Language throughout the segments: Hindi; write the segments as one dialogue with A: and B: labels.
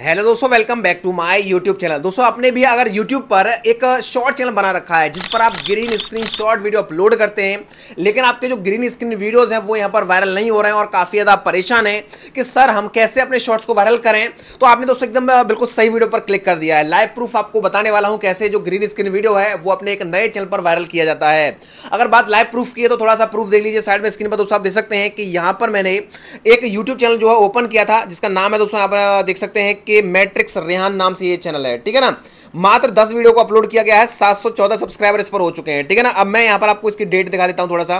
A: हेलो दोस्तों welcome back to my YouTube channel दोस्तों आपने भी अगर यूट्यूब पर एक शॉर्ट चैनल बना रखा है जिस पर आप green screen short video upload करते हैं लेकिन आपके जो ग्रीन स्क्रीन वीडियोस हैं वो यहाँ पर वायरल नहीं हो रहे हैं और काफ़ी ज़्यादा परेशान हैं कि सर हम कैसे अपने शॉर्ट्स को वायरल करें तो आपने दोस्तों एकदम बिल्कुल सही वीडियो पर क्लिक कर दिया है लाइव प्रूफ आपको बताने वाला हूँ कैसे जो ग्रीन स्क्रीन वीडियो है वो अपने एक नए चैनल पर वायरल किया जाता है अगर बात लाइव प्रूफ की है तो थोड़ा सा प्रूफ देख लीजिए साइड में स्क्रीन पर दोस्तों आप देख सकते हैं कि यहाँ पर मैंने एक यूट्यूब चैनल जो है ओपन किया था जिसका नाम है दोस्तों आप देख सकते हैं के मैट्रिक्स रेहान नाम से ये चैनल है ठीक है ना मात्र 10 वीडियो को अपलोड किया गया है 714 सब्सक्राइबर इस पर हो चुके हैं ठीक है ना अब मैं यहां पर आपको इसकी डेट दिखा देता हूं थोड़ा सा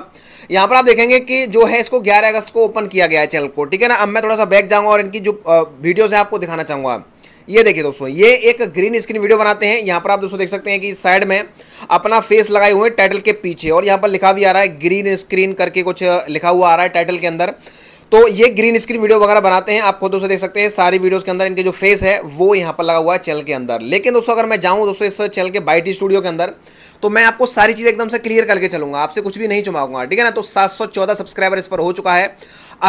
A: यहां पर आप देखेंगे कि जो है इसको 11 अगस्त को ओपन किया गया है चैनल को ठीक है ना अब मैं थोड़ा सा बैक जाऊंगा और इनकी जो वीडियो है आपको दिखाना चाहूंगा ये देखिए दोस्तों ये एक ग्रीन स्क्रीन वीडियो बनाते हैं यहां पर आप दोस्तों देख सकते हैं कि साइड में अपना फेस लगाए हुए टाइटल के पीछे और यहां पर लिखा भी आ रहा है ग्रीन स्क्रीन करके कुछ लिखा हुआ आ रहा है टाइटल के अंदर तो ये ग्रीन स्क्रीन वीडियो वगैरह बनाते हैं आप खुद दोस्तों देख सकते हैं सारी वीडियोस के अंदर इनके जो फेस है वो यहाँ पर लगा हुआ है चैनल के अंदर लेकिन दोस्तों अगर मैं जाऊँ दोस्तों इस चैनल के बाइटी स्टूडियो के अंदर तो मैं आपको सारी चीज़ एकदम से क्लियर करके चलूंगा आपसे कुछ भी नहीं चुमाऊंगा ठीक है ना तो सात सब्सक्राइबर इस पर हो चुका है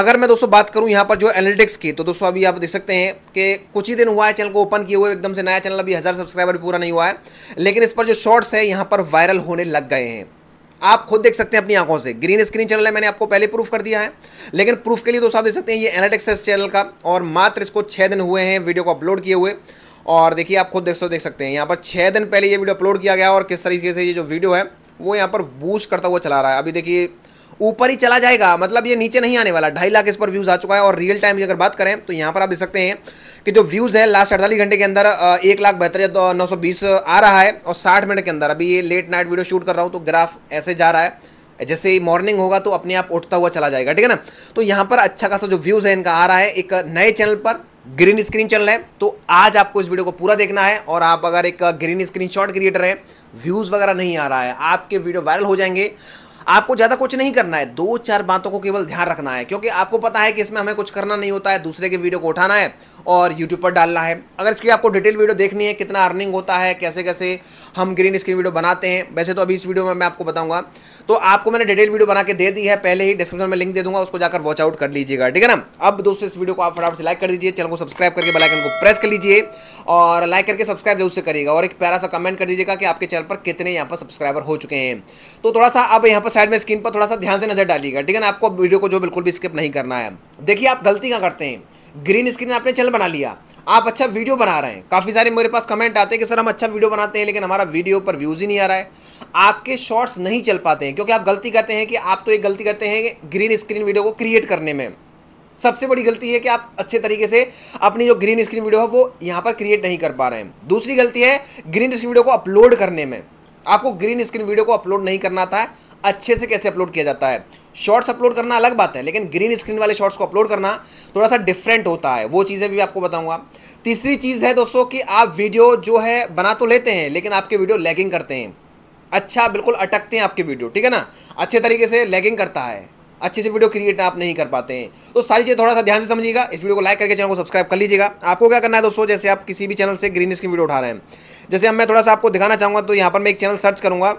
A: अगर मैं दोस्तों बात करूं यहाँ पर जो एनालिटिक्स की तो दोस्तों अभी आप देख सकते हैं कि कुछ ही दिन हुआ है चैनल को ओपन किए हुए एकदम से नया चैनल अभी हज़ार सब्सक्राइबर पूरा नहीं हुआ है लेकिन इस पर जो शॉर्ट्स है यहाँ पर वायरल होने लग गए हैं आप खुद देख सकते हैं अपनी आंखों से ग्रीन स्क्रीन चैनल है मैंने आपको पहले प्रूफ कर दिया है लेकिन प्रूफ के लिए दोस्तों आप देख सकते हैं ये एनाटेक्सेस चैनल का और मात्र इसको छः दिन हुए हैं वीडियो को अपलोड किए हुए और देखिए आप खुद देख देख सकते हैं यहाँ पर छः दिन पहले ये वीडियो अपलोड किया गया और किस तरीके से ये जो वीडियो है वो यहाँ पर बूस्ट करता हुआ चला रहा है अभी देखिए ऊपर ही चला जाएगा मतलब ये नीचे नहीं आने वाला ढाई लाख इस पर व्यूज़ आ चुका है और रियल टाइम की अगर बात करें तो यहाँ पर आप देख सकते हैं कि जो व्यूज़ है लास्ट अड़तालीस घंटे के अंदर एक लाख बेहतर नौ सौ बीस आ रहा है और साठ मिनट के अंदर अभी ये लेट नाइट वीडियो शूट कर रहा हूँ तो ग्राफ ऐसे जा रहा है जैसे ही मॉर्निंग होगा तो अपने आप उठता हुआ चला जाएगा ठीक है ना तो यहाँ पर अच्छा खासा जो व्यूज़ है इनका आ रहा है एक नए चैनल पर ग्रीन स्क्रीन चैनल है तो आज आपको इस वीडियो को पूरा देखना है और आप अगर एक ग्रीन स्क्रीन शॉट क्रिएटर हैं व्यूज़ वगैरह नहीं आ रहा है आपके वीडियो वायरल हो जाएंगे आपको ज़्यादा कुछ नहीं करना है दो चार बातों को केवल ध्यान रखना है क्योंकि आपको पता है कि इसमें हमें कुछ करना नहीं होता है दूसरे के वीडियो को उठाना है और यूट्यूब पर डालना है अगर इसकी आपको डिटेल वीडियो देखनी है कितना अर्निंग होता है कैसे कैसे हम ग्रीन स्क्रीन वीडियो बनाते हैं वैसे तो अभी इस वीडियो में मैं आपको बताऊंगा तो आपको मैंने डिटेल वीडियो बना के दे दी है पहले ही डिस्क्रिप्शन में लिंक दे दूंगा उसको जाकर वॉच आउट कर लीजिएगा ठीक है ना अब दोस्तों इस वीडियो को आप फटाफट से लाइक कर दीजिए चैनल को सब्सक्राइब करके बेलाइकन को प्रेस कर लीजिए और लाइक करके सब्सक्राइब जरूर से करिएगा और एक प्यारा सा कमेंट कर दीजिएगा कि आपके चैनल पर कितने यहाँ पर सब्सक्राइबर हो चुके हैं तो थोड़ा सा अब यहाँ पर साइड में स्क्रीन पर थोड़ा सा ध्यान से नजर डालिएगा ठीक है ना आपको वीडियो को जो बिल्कुल भी स्किप नहीं करना है देखिए आप गलती क्या करते हैं ग्रीन स्क्रीन आपने चैनल बना लिया आप अच्छा वीडियो बना रहे हैं काफ़ी सारे मेरे पास कमेंट आते हैं कि सर हम अच्छा वीडियो बनाते हैं लेकिन हमारा वीडियो पर व्यूज़ ही नहीं आ रहा है आपके शॉर्ट्स नहीं चल पाते हैं क्योंकि आप गलती करते हैं कि आप तो एक गलती करते हैं ग्रीन स्क्रीन वीडियो को क्रिएट करने में सबसे बड़ी गलती है कि आप अच्छे तरीके से अपनी जो ग्रीन स्क्रीन वीडियो है वो यहाँ पर क्रिएट नहीं कर पा रहे हैं दूसरी गलती है ग्रीन स्क्रीन वीडियो को अपलोड करने में आपको ग्रीन स्क्रीन वीडियो को अपलोड नहीं करना था अच्छे से कैसे अपलोड किया जाता है शॉर्ट्स अपलोड करना अलग बात है लेकिन ग्रीन स्क्रीन वाले शॉर्ट्स को अपलोड करना थोड़ा सा डिफरेंट होता है वो चीज़ें भी आपको बताऊंगा तीसरी चीज़ है दोस्तों कि आप वीडियो जो है बना तो लेते हैं लेकिन आपके वीडियो लैगिंग करते हैं अच्छा बिल्कुल अटकते हैं आपके वीडियो ठीक है ना अच्छे तरीके से लैगिंग करता है अच्छे से वीडियो क्रिएट आप नहीं कर पाते हैं तो सारी चीज़ थोड़ा सा ध्यान से समझिएगा इस वीडियो को लाइक करके चैनल को सब्सक्राइब कर लीजिएगा आपको क्या करना है दोस्तों जैसे आप किसी भी चैनल से ग्रीन स्क्रीन वीडियो उठा रहे हैं जैसे हम मैं थोड़ा सा आपको दिखाना चाहूँगा तो यहाँ पर मैं एक चैनल सर्च करूँगा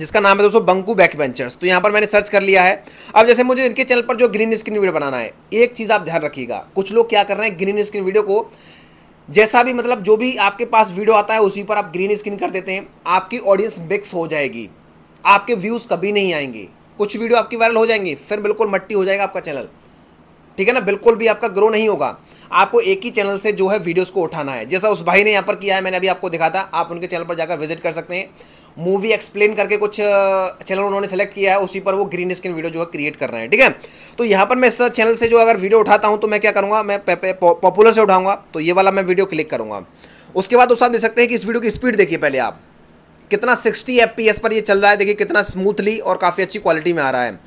A: जिसका नाम है दोस्तों बंकू बैक वेंचर्स तो यहाँ पर मैंने सर्च कर लिया है अब जैसे मुझे इनके चैनल पर जो ग्रीन स्क्रीन वीडियो बनाना है एक चीज़ आप ध्यान रखिएगा कुछ लोग क्या कर रहे हैं ग्रीन स्क्रीन वीडियो को जैसा भी मतलब जो भी आपके पास वीडियो आता है उसी पर आप ग्रीन स्क्रीन कर देते हैं आपकी ऑडियंस मिक्स हो जाएगी आपके व्यूज़ कभी नहीं आएंगे कुछ वीडियो आपकी वायरल हो जाएंगी फिर बिल्कुल मट्टी हो जाएगा आपका चैनल ठीक है ना बिल्कुल भी आपका ग्रो नहीं होगा आपको एक ही चैनल से जो है वीडियोस को उठाना है जैसा उस भाई ने यहाँ पर किया है मैंने अभी आपको दिखा था आप उनके चैनल पर जाकर विजिट कर सकते हैं मूवी एक्सप्लेन करके कुछ चैनल उन्होंने सेलेक्ट किया है उसी पर वो ग्रीन स्क्रीन वीडियो जो है क्रिएट कर रहे हैं ठीक है तो यहाँ पर मैं इस चैनल से जो अगर वीडियो उठाता हूँ तो मैं क्या करूँगा मैं पॉपुलर से उठाऊंगा तो ये वाला मैं वीडियो क्लिक करूँगा उसके बाद उस देख सकते हैं कि इस वीडियो की स्पीड देखिए पहले आप कितना 60 एफ पर ये चल रहा है देखिए कितना स्मूथली और काफ़ी अच्छी क्वालिटी में आ रहा है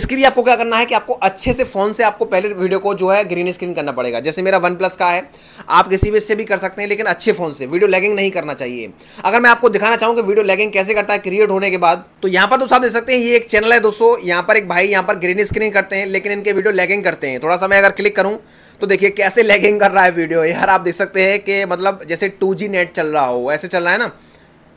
A: इसके लिए आपको क्या करना है कि आपको अच्छे से फ़ोन से आपको पहले वीडियो को जो है ग्रीन स्क्रीन करना पड़ेगा जैसे मेरा वन प्लस का है आप किसी भी इससे भी कर सकते हैं लेकिन अच्छे फ़ोन से वीडियो लैगिंग नहीं करना चाहिए अगर मैं आपको दिखाना चाहूँ कि वीडियो लैगिंग कैसे करता है क्रिएट होने के बाद तो यहाँ पर तो आप देख सकते हैं ये एक चैनल है दोस्तों यहाँ पर एक भाई यहाँ पर ग्रीन स्क्रीन करते हैं लेकिन इनके वीडियो लैगिंग करते हैं थोड़ा सा मैं अगर क्लिक करूँ तो देखिए कैसे लैगिंग कर रहा है वीडियो यार आप देख सकते हैं कि मतलब जैसे टू नेट चल रहा हो ऐसे चल रहा है ना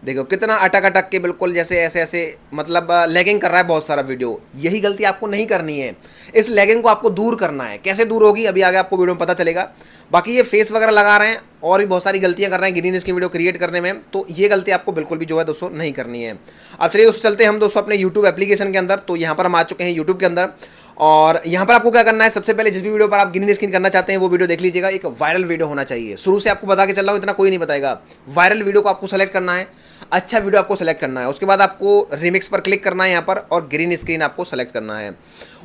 A: देखो कितना अटक अटक के बिल्कुल जैसे ऐसे ऐसे मतलब लैगिंग कर रहा है बहुत सारा वीडियो यही गलती आपको नहीं करनी है इस लैगिंग को आपको दूर करना है कैसे दूर होगी अभी आगे आपको वीडियो में पता चलेगा बाकी ये फेस वगैरह लगा रहे हैं और भी बहुत सारी गलतियां कर रहे हैं ग्रीन स्क्रीन वीडियो क्रिएट करने में तो ये गलती आपको बिल्कुल भी जो है दोस्तों नहीं करनी है अब चलिए दोस्तों चलते हैं हम दोस्तों अपने यूट्यूब एप्लीकेशन के अंदर तो यहाँ पर हम आ चुके हैं यूट्यूब के अंदर और यहाँ पर आपको क्या करना है सबसे पहले जिस भी वीडियो पर आप ग्रीन स्क्रीन करना चाहते हैं वो वीडियो देख लीजिएगा एक वायरल वीडियो होना चाहिए शुरू से आपको बता के चल रहा हूँ इतना कोई नहीं बताएगा वायरल वीडियो को आपको सेलेक्ट करना है अच्छा वीडियो आपको सेलेक्ट करना है उसके बाद आपको रिमिक्स पर क्लिक करना है यहाँ पर और ग्रीन स्क्रीन आपको सेलेक्ट करना है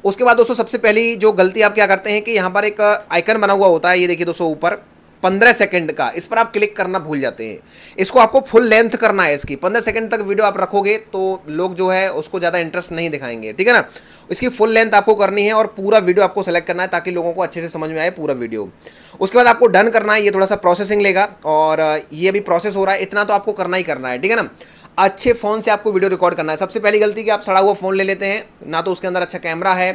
A: उसके बाद दोस्तों सबसे पहली जो गलती आप क्या करते हैं कि यहाँ पर एक आइकन बना हुआ होता है ये देखिए दोस्तों ऊपर पंद्रह सेकंड का इस पर आप क्लिक करना भूल जाते हैं इसको आपको फुल लेंथ करना है इसकी पंद्रह सेकंड तक वीडियो आप रखोगे तो लोग जो है उसको ज़्यादा इंटरेस्ट नहीं दिखाएंगे ठीक है ना इसकी फुल लेंथ आपको करनी है और पूरा वीडियो आपको सेलेक्ट करना है ताकि लोगों को अच्छे से समझ में आए पूरा वीडियो उसके बाद आपको डन करना है ये थोड़ा सा प्रोसेसिंग लेगा और ये अभी प्रोसेस हो रहा है इतना तो आपको करना ही करना है ठीक है ना अच्छे फ़ोन से आपको वीडियो रिकॉर्ड करना है सबसे पहली गलती कि आप सड़ा हुआ फ़ोन ले लेते हैं ना तो उसके अंदर अच्छा कैमरा है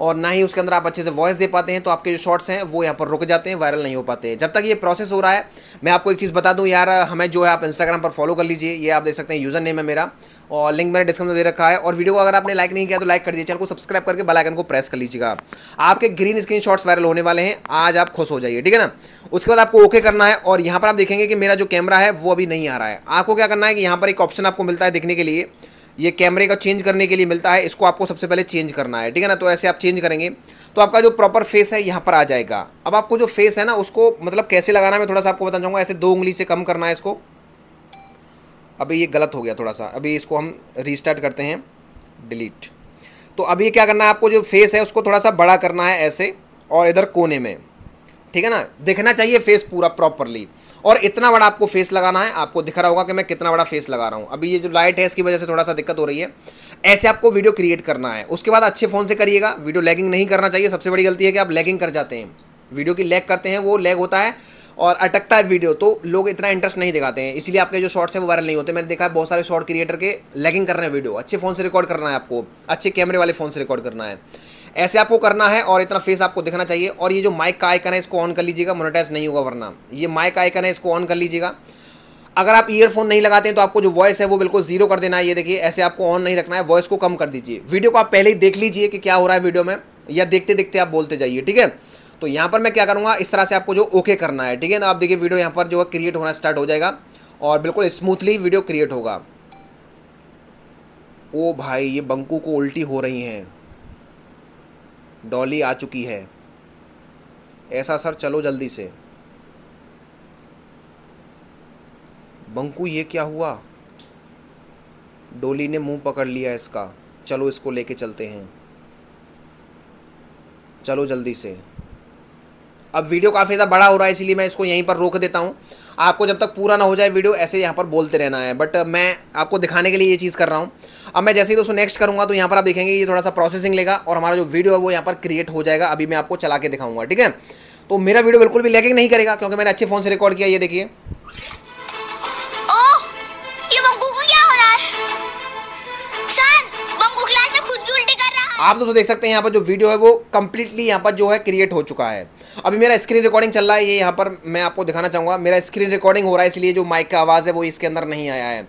A: और ना ही उसके अंदर आप अच्छे से वॉइस दे पाते हैं तो आपके जो शॉर्ट्स हैं वो यहाँ पर रुक जाते हैं वायरल नहीं हो पाते जब तक ये प्रोसेस हो रहा है मैं आपको एक चीज़ बता दूँ यार हमें जो है आप इंस्टाग्राम पर फॉलो कर लीजिए ये आप देख सकते हैं यूज़र नेम है मेरा और लिंक मैंने डिस्क्रिप्शन में दे रखा है और वीडियो को अगर आपने लाइक नहीं किया तो लाइक कर दीजिए चैनल को सब्सक्राइब करके बेल आइकन को प्रेस कर लीजिएगा आपके ग्रीन स्क्रीन शॉट्स वायरल होने वाले हैं आज आप खुश हो जाइए ठीक है ना उसके बाद आपको ओके करना है और यहाँ पर आप देखेंगे कि मेरा जो कैमरा है वो अभी नहीं आ रहा है आपको क्या करना है कि यहाँ पर एक ऑप्शन आपको मिलता है देखने के लिए ये कैमरे का चेंज करने के लिए मिलता है इसको आपको सबसे पहले चेंज करना है ठीक है ना तो ऐसे आप चेंज करेंगे तो आपका जो प्रॉपर फेस है यहाँ पर आ जाएगा अब आपको जो फेस है ना उसको मतलब कैसे लगाना मैं थोड़ा सा आपको बता चाहूँगा ऐसे दो उंगली से कम करना है इसको अभी ये गलत हो गया थोड़ा सा अभी इसको हम रिस्टार्ट करते हैं डिलीट तो अभी क्या करना है आपको जो फेस है उसको थोड़ा सा बड़ा करना है ऐसे और इधर कोने में ठीक है ना देखना चाहिए फेस पूरा प्रॉपरली और इतना बड़ा आपको फेस लगाना है आपको दिख रहा होगा कि मैं कितना बड़ा फेस लगा रहा हूँ अभी ये जो लाइट है इसकी वजह से थोड़ा सा दिक्कत हो रही है ऐसे आपको वीडियो क्रिएट करना है उसके बाद अच्छे फ़ोन से करिएगा वीडियो लैगिंग नहीं करना चाहिए सबसे बड़ी गलती है कि आप लैगिंग कर जाते हैं वीडियो की लैग करते हैं वो लैग होता है और अटकता है वीडियो तो लोग इतना इंटरेस्ट नहीं दिखाते हैं इसलिए आपके जो शॉर्ट्स हैं वो वायरल नहीं होते मैंने देखा है बहुत सारे शॉर्ट क्रिएटर के लैगिंग कर रहे हैं वीडियो अच्छे फ़ोन से रिकॉर्ड करना है आपको अच्छे कैमरे वाले फ़ोन से रिकॉर्ड करना है ऐसे आपको करना है और इतना फेस आपको दिखना चाहिए और ये जो माइक का आइकन है इसको ऑन कर लीजिएगा मोनेटाइज नहीं होगा वरना ये माइक आइकन है इसको ऑन कर लीजिएगा अगर आप ईयरफोन नहीं लगाते हैं तो आपको जो वॉइस है वो बिल्कुल जीरो कर देना है ये देखिए ऐसे आपको ऑन नहीं रखना है वॉइस को कम कर दीजिए वीडियो को आप पहले ही देख लीजिए कि क्या हो रहा है वीडियो में या देखते देखते आप बोलते जाइए ठीक है तो यहाँ पर मैं क्या करूँगा इस तरह से आपको जो ओके okay करना है ठीक है ना आप देखिए वीडियो यहाँ पर जो है क्रिएट होना स्टार्ट हो जाएगा और बिल्कुल स्मूथली वीडियो क्रिएट होगा ओ भाई ये बंकू को उल्टी हो रही हैं डॉली आ चुकी है ऐसा सर चलो जल्दी से बंकू ये क्या हुआ डोली ने मुंह पकड़ लिया इसका चलो इसको लेके चलते हैं चलो जल्दी से अब वीडियो काफ़ी ज़्यादा बड़ा हो रहा है इसलिए मैं इसको यहीं पर रोक देता हूँ आपको जब तक पूरा ना हो जाए वीडियो ऐसे यहाँ पर बोलते रहना है बट uh, मैं आपको दिखाने के लिए ये चीज़ कर रहा हूँ अब मैं जैसे ही दोस्तों नेक्स्ट करूँगा तो यहाँ पर आप देखेंगे ये थोड़ा सा प्रोसेसिंग लेगा और हमारा जो वीडियो है वो यहाँ पर क्रिएट हो जाएगा अभी मैं आपको चला के दिखाऊंगा ठीक है तो मेरा वीडियो बिल्कुल भी लैगिंग नहीं करेगा क्योंकि मैंने अच्छे फ़ोन से रिकॉर्ड किया ये देखिए आप दोस्तों देख सकते हैं यहाँ पर जो वीडियो है वो कम्प्लीटली यहाँ पर जो है क्रिएट हो चुका है अभी मेरा स्क्रीन रिकॉर्डिंग चल रहा है ये यहाँ पर मैं आपको दिखाना चाहूँगा मेरा स्क्रीन रिकॉर्डिंग हो रहा है इसलिए जो माइक का आवाज़ है वो इसके अंदर नहीं आया है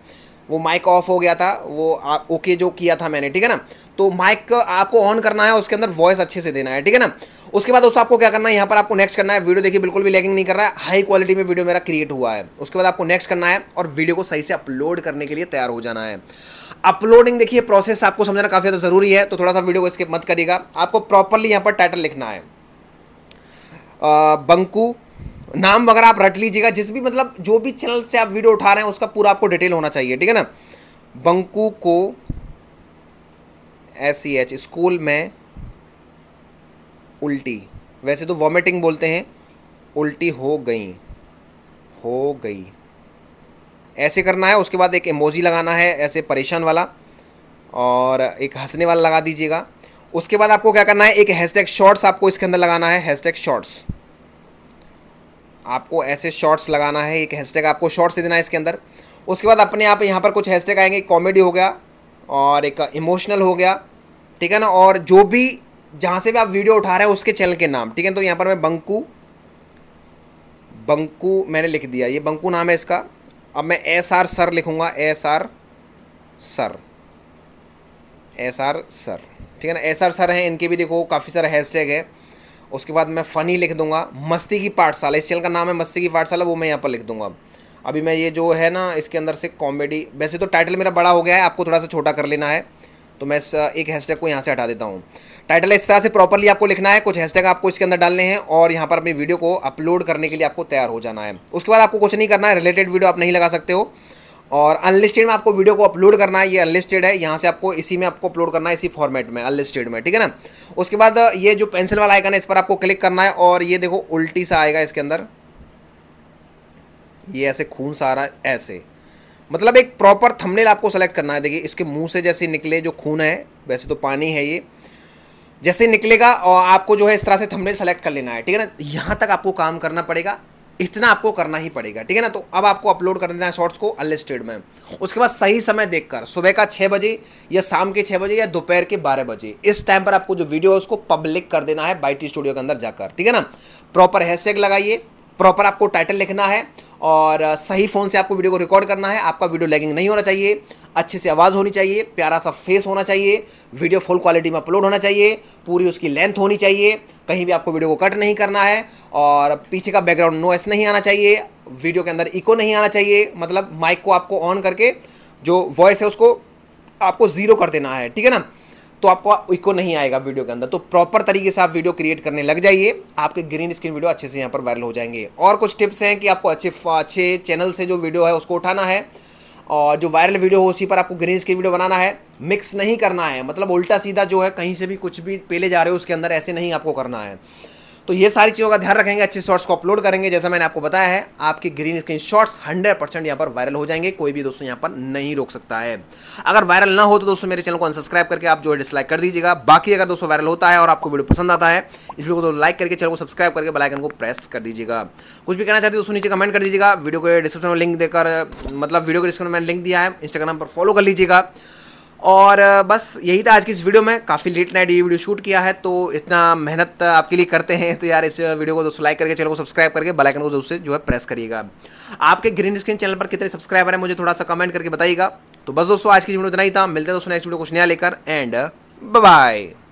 A: वो माइक ऑफ हो गया था वो आप ओके जो किया था मैंने ठीक है ना तो माइक आपको ऑन करना है उसके अंदर वॉइस अच्छे से देना है ठीक है ना उसके बाद दोस्तों आपको क्या करना है यहाँ पर आपको नेक्स्ट करना है वीडियो देखिए बिल्कुल भी लैगिंग नहीं कर रहा है हाई क्वालिटी में वीडियो मेरा क्रिएट हुआ है उसके बाद आपको नेक्स्ट करना है और वीडियो को सही से अपलोड करने के लिए तैयार हो जाना है अपलोडिंग देखिए प्रोसेस आपको समझना काफ़ी ज़्यादा जरूरी है तो थोड़ा सा वीडियो को इसके मत करिएगा आपको प्रॉपरली यहाँ पर टाइटल लिखना है बंकू नाम वगैरह आप रट लीजिएगा जिस भी मतलब जो भी चैनल से आप वीडियो उठा रहे हैं उसका पूरा आपको डिटेल होना चाहिए ठीक है ना बंकू को एस सी एच स्कूल में उल्टी वैसे तो वॉमिटिंग बोलते हैं उल्टी हो गई हो गई ऐसे करना है उसके बाद एक इमोजी लगाना है ऐसे परेशान वाला और एक हंसने वाला लगा दीजिएगा उसके बाद आपको क्या करना है एक हैशटैग शॉर्ट्स आपको इसके अंदर लगाना है हैशटैग शॉर्ट्स आपको ऐसे शॉर्ट्स लगाना है एक हैशटैग आपको शॉर्ट्स देना है इसके अंदर उसके बाद अपने आप यहाँ पर कुछ हैशटैग आएंगे कॉमेडी हो गया और एक इमोशनल हो गया ठीक है ना और जो भी जहाँ से भी आप वीडियो उठा रहे हैं उसके चैनल के नाम ठीक है तो यहाँ पर मैं बंकू बंकू मैंने लिख दिया ये बंकू नाम है इसका अब मैं एस आर सर लिखूँगा S R sir S R sir ठीक है ना एस आर सर हैं इनके भी देखो काफ़ी सारे हैशटैग है उसके बाद मैं फ़नी लिख दूंगा मस्ती की पाठशाला इस चैनल का नाम है मस्ती की पाठशाला वो मैं यहाँ पर लिख दूंगा अभी मैं ये जो है ना इसके अंदर से कॉमेडी वैसे तो टाइटल मेरा बड़ा हो गया है आपको थोड़ा सा छोटा कर लेना है तो मैं इस एक हैशटैग को यहाँ से हटा देता हूँ टाइटल इस तरह से प्रॉपरली आपको लिखना है कुछ हैशटैग आपको इसके अंदर डालने हैं और यहाँ पर अपनी वीडियो को अपलोड करने के लिए आपको तैयार हो जाना है उसके बाद आपको कुछ नहीं करना है रिलेटेड वीडियो आप नहीं लगा सकते हो और अनलिस्टेड में आपको वीडियो को अपलोड करना है ये अनलिस्टेड है यहाँ से आपको इसी में आपको अपलोड करना है इसी फॉर्मेट में अनलिस्टेड में ठीक है ना उसके बाद ये जो पेंसिल वाला आइकन है इस पर आपको क्लिक करना है और ये देखो उल्टी सा आएगा इसके अंदर ये ऐसे खून सा आ रहा है ऐसे मतलब एक प्रॉपर थमनेल आपको सेलेक्ट करना है देखिए इसके मुंह से जैसे निकले जो खून है वैसे तो पानी है ये जैसे निकलेगा और आपको जो है इस तरह से थमनेल सेलेक्ट कर लेना है ठीक है ना यहाँ तक आपको काम करना पड़ेगा इतना आपको करना ही पड़ेगा ठीक है ना तो अब आपको अपलोड कर देना है शॉर्ट्स को अनलिस्टेड में उसके बाद सही समय देखकर सुबह का छः बजे या शाम के छः बजे या दोपहर के बारह बजे इस टाइम पर आपको जो वीडियो है उसको पब्लिक कर देना है बाई स्टूडियो के अंदर जाकर ठीक है ना प्रॉपर हैशटैग लगाइए प्रॉपर आपको टाइटल लिखना है और सही फ़ोन से आपको वीडियो को रिकॉर्ड करना है आपका वीडियो लैगिंग नहीं होना चाहिए अच्छे से आवाज़ होनी चाहिए प्यारा सा फेस होना चाहिए वीडियो फुल क्वालिटी में अपलोड होना चाहिए पूरी उसकी लेंथ होनी चाहिए कहीं भी आपको वीडियो को कट नहीं करना है और पीछे का बैकग्राउंड नोइस नहीं आना चाहिए वीडियो के अंदर इको नहीं आना चाहिए मतलब माइक को आपको ऑन करके जो वॉइस है उसको आपको ज़ीरो कर देना है ठीक है ना तो आपको इको नहीं आएगा वीडियो के अंदर तो प्रॉपर तरीके से आप वीडियो क्रिएट करने लग जाइए आपके ग्रीन स्क्रीन वीडियो अच्छे से यहाँ पर वायरल हो जाएंगे और कुछ टिप्स हैं कि आपको अच्छे अच्छे चैनल से जो वीडियो है उसको उठाना है और जो वायरल वीडियो हो उसी पर आपको ग्रीन स्क्रीन वीडियो बनाना है मिक्स नहीं करना है मतलब उल्टा सीधा जो है कहीं से भी कुछ भी पेले जा रहे हो उसके अंदर ऐसे नहीं आपको करना है तो ये सारी चीज़ों का ध्यान रखेंगे अच्छे शॉर्ट्स को अपलोड करेंगे जैसा मैंने आपको बताया है आपके green screen shorts hundred percent यहाँ पर वायरल हो जाएंगे कोई भी दोस्तों यहाँ पर नहीं रोक सकता है अगर वायरल ना हो तो दोस्तों मेरे चैनल को अनसब्सक्राइब करके आप जो है डिसलाइक कर दीजिएगा बाकी अगर दोस्तों वायरल होता है और आपको वीडियो पसंद आता है इस वीडियो को लाइक तो करके चैनल को सब्सक्राइब करके बेलाइकन को प्रेस कर दीजिएगा कुछ भी कहना चाहते हो दोस्तों नीचे कमेंट कर दीजिएगा वीडियो के डिस्क्रिप्शन में लिंक देकर मतलब वीडियो के डिस्क्रिप्शन में लिंक दिया है इंस्टाग्राम पर फॉलो कर लीजिएगा और बस यही था आज की इस वीडियो में काफ़ी लेट नाइट ये वीडियो शूट किया है तो इतना मेहनत आपके लिए करते हैं तो यार इस वीडियो को दोस्तों लाइक करके चैनल को सब्सक्राइब करके बेल आइकन को जरूर से जो है प्रेस करिएगा आपके ग्रीन स्क्रीन चैनल पर कितने सब्सक्राइबर हैं मुझे थोड़ा सा कमेंट करके बताइएगा तो बस दोस्तों आज की वीडियो इतना ही था मिलते हैं दोस्तों नेक्स्ट वीडियो कुछ नया लेकर एंड बाय